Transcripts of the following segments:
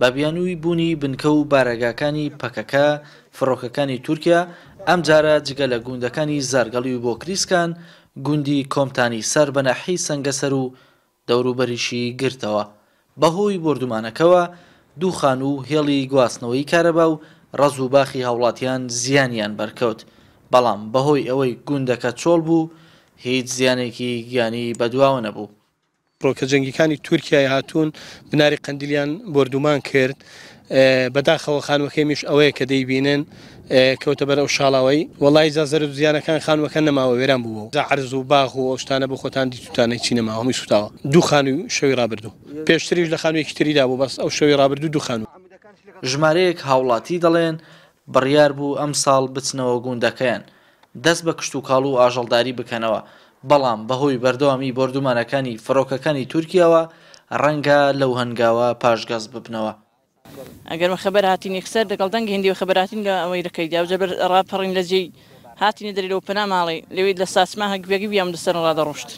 بابیانووی بوونی بنکە و بارەگاکانی پەکەکە فڕۆکەکانی تورکیا ئەم جارە جگە لە گوندەکانی زارگەڵی و بۆ کریسکان گوندی کۆمتانی سەر بەنەحی سنگەسەر و دەوروبەریشی گرتەوە بەهۆی بردومانەکەەوە دوو خان و هێڵی گواستنەوەی کارەبا و ڕز و باخی هاوڵاتیان زیانیان بەرکەوت بەڵام بەهۆی ئەوەی گوندەکە چۆڵ بوو هیچ زیانێکی گیانی بەدواوە نەبوو ڕۆکە جەنگیکانی تورکیای هاتوون بناری قندیلیان بردومان کرد بەداخەوە خانوەکەی میش ئەوەیە کە دەیبینن کەوتە بەرە و شاڵاوی وڵی زازەر زیانەکان خانوەکە نەماوە وێران بوو زە عرز و باغ و ئەوشتانە بۆ خۆتان دیتوتانەی چینەما هەمی سوتاوە دوو خانووی شەوی رابرردوو پێشتریش لە خانوێکی تریدا بوو بەس ئەو شەوی رابرردوو دوو خانوو ژمارەیەک هاوڵاتی دەڵێن بڕیار بوو ئەم ساڵ بچنەوە گوندەکەیان دەست بە کشت و کاڵ و ئاژەڵداری بکەنەوە بەڵام بەهۆی بەردەوامی بردومانەکانی فڕۆکەکانی تورکیاوە ڕەنگە لەو هەنگاوە پاشگەز ببنەوە. ئەگەر خبەر هاتیین یەکسەر دەگەڵ دەنگی هندی و خبراتین لە ئەوەی دەکەی داوجەبەر ڕاپەڕین لە جێی هاتیینە دەری لەو پەناماڵی لەوێت لە ساسما هەگوێگی بیام لەسەر ڕادەڕۆشت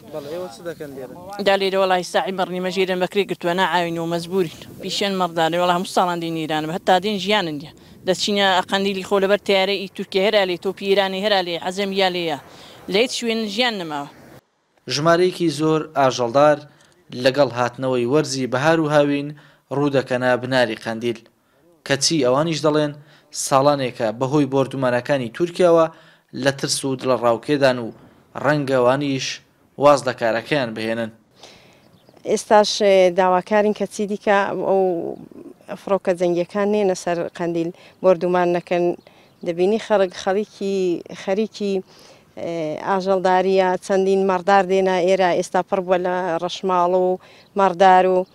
دا لێرەوە لای ساعی مەڕنی مەژێرە بەکری گرتووە ناعاوین و مەزبووری پیشێن مەردانی وڵ هەموو ساڵاندی نیرانە هەتا دێن ژیانن دیە دەچینە ئەقندیلی خۆ لەبەر تیارەی تورکیا هەرا لێ تۆپی ئێرانی هەرا لێ عەزەم یا لێە لە هیچ شوێن ژیان نماوە ژمارەیەکی زۆر ئاژەڵدار لەگەڵ هاتنەوەی وەرزی بەهار و هاوین ڕوودەکەنا بناری قەندیل کەچی ئەوانیش دەڵێن ساڵانێکە بەهۆی بردومانەکانی تورکیاوە لە ترس و لە ڕاوکێدان و ڕەنگەوانیش واز لە کارەکەیان بهێنن ئێستاش داواکارین کە چی دیکە ئەو ئەفرۆکە جەنگیەکان نێنە سەر قەندیل بردومان نەکەن دەبینی خەرک خەریکی خەریکی ئاژەڵداریە چەندین مەردار دێنە ئێرە ئێستا پڕ بووە لە ڕەشماڵ و مەردار و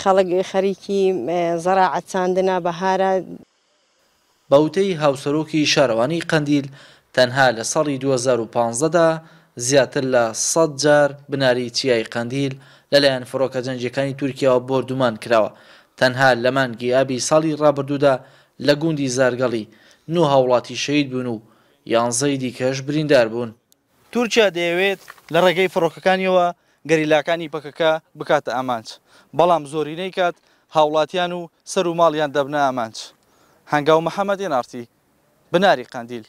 خەڵک خەریکی زەراعەت چاندنە بەهارە بەوتەی هاوسەرۆکی شارەوانی قەندیل تەنها لە سەڵی 2015دا زیاتر لە 100 جار بناری چیای قەندیل لەلایەن فڕۆکە جەنجەکانی تورکیاوە بردومان کراوە تەنها لەمانگی ئابی ساڵی ڕابردوودا لە گوندی زارگەڵی نو هاوڵاتی شەید بوون و یانزەی دیکەش بریندار بوون تورکیا دەیەوێت لە ڕێگەی فڕۆکەکانیەوە گەریلاکانی پەکەکە بکاتە ئامانچ بەڵام زۆرینەی کات هاوڵاتیان و سەر و ماڵیان دەبنە ئامانچ هەنگاو محەممەدی نارتی بناری قندیل